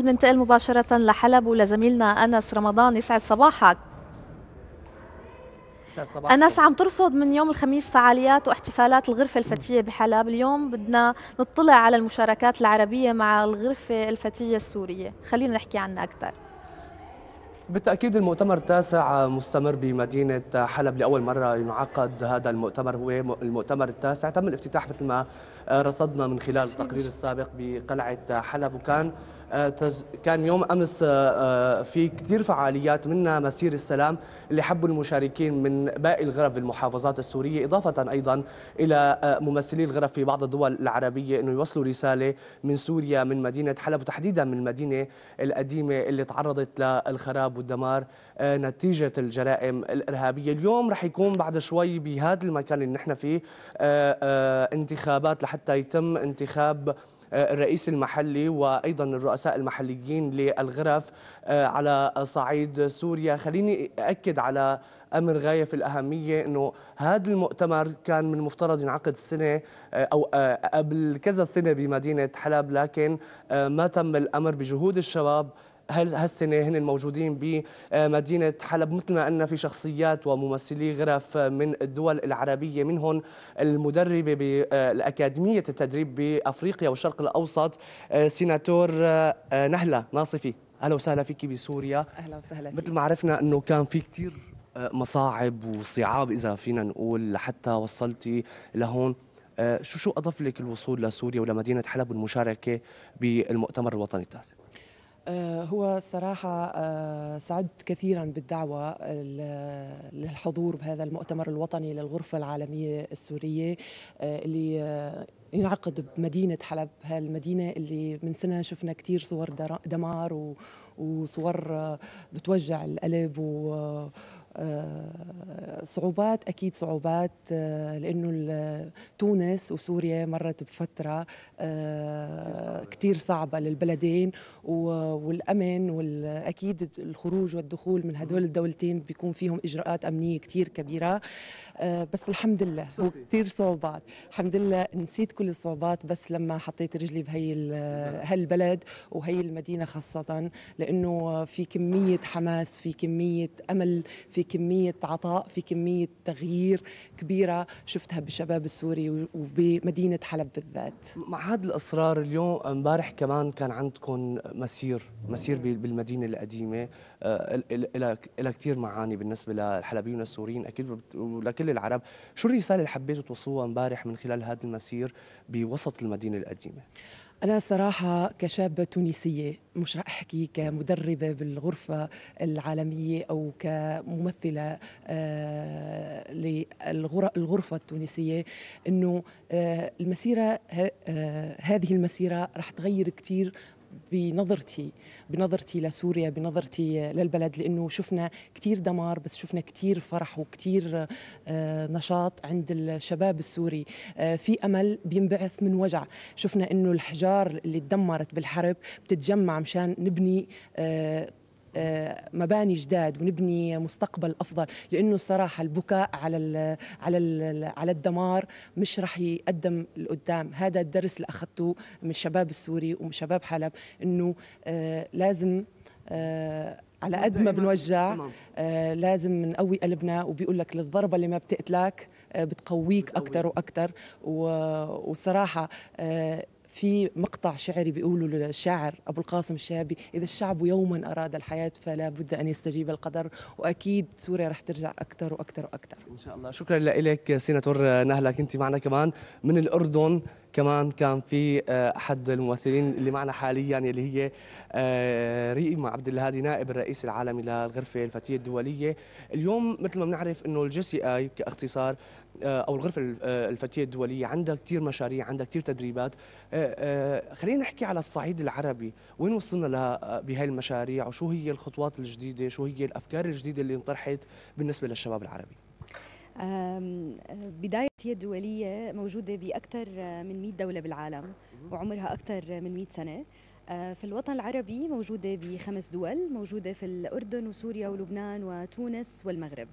بالتفصيل بنتقل مباشرة لحلب ولزميلنا أنس رمضان يسعد صباحك أنس عم ترصد من يوم الخميس فعاليات واحتفالات الغرفة الفتية بحلب اليوم بدنا نطلع على المشاركات العربية مع الغرفة الفتية السورية خلينا نحكي عنها أكثر بالتأكيد المؤتمر التاسع مستمر بمدينة حلب لأول مرة ينعقد هذا المؤتمر هو المؤتمر التاسع تم الافتتاح مثل ما رصدنا من خلال التقرير السابق بقلعة حلب وكان آه، كان يوم امس آه، آه، في كثير فعاليات منها مسير السلام اللي حبوا المشاركين من باقي الغرف المحافظات السوريه اضافه ايضا الى ممثلي الغرف في بعض الدول العربيه انه يوصلوا رساله من سوريا من مدينه حلب وتحديدا من المدينه القديمه اللي تعرضت للخراب والدمار نتيجه الجرائم الارهابيه، اليوم رح يكون بعد شوي بهذا المكان اللي نحن فيه انتخابات لحتى يتم انتخاب آه، الرئيس المحلي وأيضا الرؤساء المحليين للغرف آه، على صعيد سوريا خليني أكد على امر غايه في الاهميه انه هذا المؤتمر كان من المفترض ينعقد السنه آه، او قبل كذا سنه بمدينه حلب لكن ما تم الامر بجهود الشباب هالسنه هن الموجودين بمدينه حلب مثل ما قلنا في شخصيات وممثلي غرف من الدول العربيه منهم المدربه بالاكاديميه التدريب بافريقيا والشرق الاوسط سيناتور نهله ناصفي اهلا وسهلا فيكي بسوريا اهلا وسهلا فيك. مثل ما عرفنا انه كان في كثير مصاعب وصعاب اذا فينا نقول لحتى وصلتي لهون شو شو اضاف لك الوصول لسوريا ولمدينه حلب والمشاركه بالمؤتمر الوطني التاسع آه، هو صراحة آه، سعدت كثيرا بالدعوة للحضور بهذا المؤتمر الوطني للغرفة العالمية السورية آه، اللي ينعقد بمدينة حلب هالمدينة اللي من سنة شفنا كتير صور دمار وصور بتوجع القلب و آه، صعوبات اكيد صعوبات آه، لانه تونس وسوريا مرت بفتره آه، كثير صعبه للبلدين والامن واكيد الخروج والدخول من هدول الدولتين بيكون فيهم اجراءات امنيه كثير كبيره بس الحمد لله هو كثير صعوبات الحمد لله نسيت كل الصعوبات بس لما حطيت رجلي بهي هالبلد وهي المدينه خاصه لانه في كميه حماس في كميه امل في في كمية عطاء في كمية تغيير كبيرة شفتها بالشباب السوري وبمدينة حلب بالذات مع هذا الإصرار اليوم امبارح كمان كان عندكم مسير مسير بالمدينة القديمة آه، إلى كثير معاني بالنسبة للحلبيين والسوريين أكيد ولكل العرب شو الرسالة اللي حبيتوا توصلوها امبارح من خلال هذا المسير بوسط المدينة القديمة أنا صراحة كشابة تونسية مش رح أحكي كمدربة بالغرفة العالمية أو كممثلة آه، للغرفة التونسية أنه آه، المسيرة آه، هذه المسيرة رح تغير كتير بنظرتي بنظرتي لسوريا بنظرتي للبلد لانه شفنا كثير دمار بس شفنا كثير فرح وكثير آه، نشاط عند الشباب السوري آه، في امل بينبعث من وجع شفنا انه الحجار اللي تدمرت بالحرب بتتجمع مشان نبني آه، آه، مباني جداد ونبني مستقبل افضل لانه الصراحه البكاء على الـ على الـ على الدمار مش راح يقدم لقدام هذا الدرس اللي اخذته من الشباب السوري ومن شباب حلب انه آه، لازم آه، على قد ما بنوجع لازم نقوي قلبنا وبيقول لك للضربه اللي ما بتقتلك بتقويك اكثر واكثر وصراحه في مقطع شعري بيقولوا للشاعر ابو القاسم الشابي اذا الشعب يوما اراد الحياه فلا بد ان يستجيب القدر واكيد سوريا رح ترجع اكثر واكثر واكثر ان شاء الله شكرا لك سيناتور نهله كنت معنا كمان من الاردن كمان كان في آه، احد الممثلين اللي معنا حاليا اللي هي آه، ريما عبد الهادي نائب الرئيس العالمي للغرفه الفتيه الدوليه اليوم مثل ما بنعرف انه الجي سي اي كاختصار آه، او الغرفه الفتيه الدوليه عندها كثير مشاريع عندها كثير تدريبات خلينا نحكي على الصعيد العربي وين وصلنا لها بهي المشاريع وشو هي الخطوات الجديده شو هي الافكار الجديده اللي انطرحت بالنسبه للشباب العربي بداية هي الدولية موجودة بأكثر من 100 دولة بالعالم وعمرها أكثر من 100 سنة آه، في الوطن العربي موجودة بخمس دول موجودة في الأردن وسوريا ولبنان وتونس والمغرب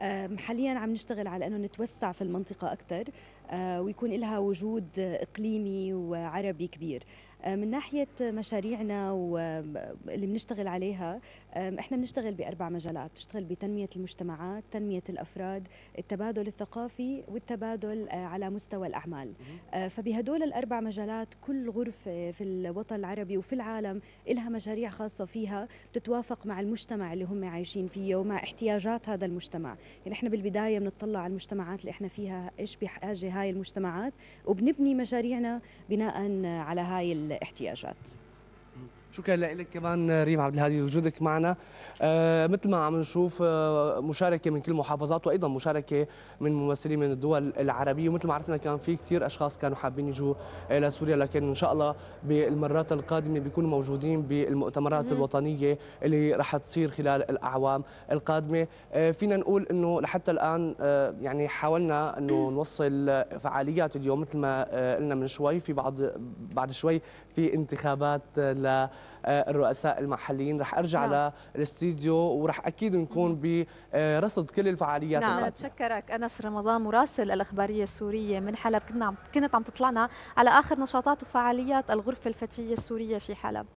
آه، حاليا عم نشتغل على أنه نتوسع في المنطقة أكثر آه، ويكون لها وجود إقليمي وعربي كبير من ناحية مشاريعنا واللي بنشتغل عليها احنا بنشتغل باربع مجالات بتشتغل بتنميه المجتمعات تنميه الافراد التبادل الثقافي والتبادل آه، على مستوى الاعمال أه، فبهدول الاربع مجالات كل غرفه آه، في الوطن العربي وفي العالم لها مشاريع خاصه فيها بتتوافق مع المجتمع اللي هم عايشين فيه ومع احتياجات هذا المجتمع يعني احنا بالبدايه بنطلع على المجتمعات اللي احنا فيها ايش بحاجه هاي المجتمعات وبنبني مشاريعنا بناء على هاي الاحتياجات شكرا لك كمان ريم عبد الهادي لوجودك معنا آه مثل ما عم نشوف آه مشاركه من كل المحافظات وايضا مشاركه من ممثلين من الدول العربيه ومثل ما عرفنا كان في كثير اشخاص كانوا حابين يجوا الى سوريا لكن ان شاء الله بالمرات القادمه بيكونوا موجودين بالمؤتمرات الوطنيه اللي راح تصير خلال الاعوام القادمه آه فينا نقول انه لحتى الان آه، يعني حاولنا انه نوصل فعاليات اليوم مثل ما آه، قلنا من شوي في بعض بعد شوي في انتخابات للرؤساء آه، المحليين رح ارجع نعم. للاستديو ورح اكيد نكون برصد آه، كل الفعاليات نعم بتشكرك انس رمضان مراسل الاخباريه السوريه من حلب عم كنت عم تطلعنا على اخر نشاطات وفعاليات الغرفه الفتيه السوريه في حلب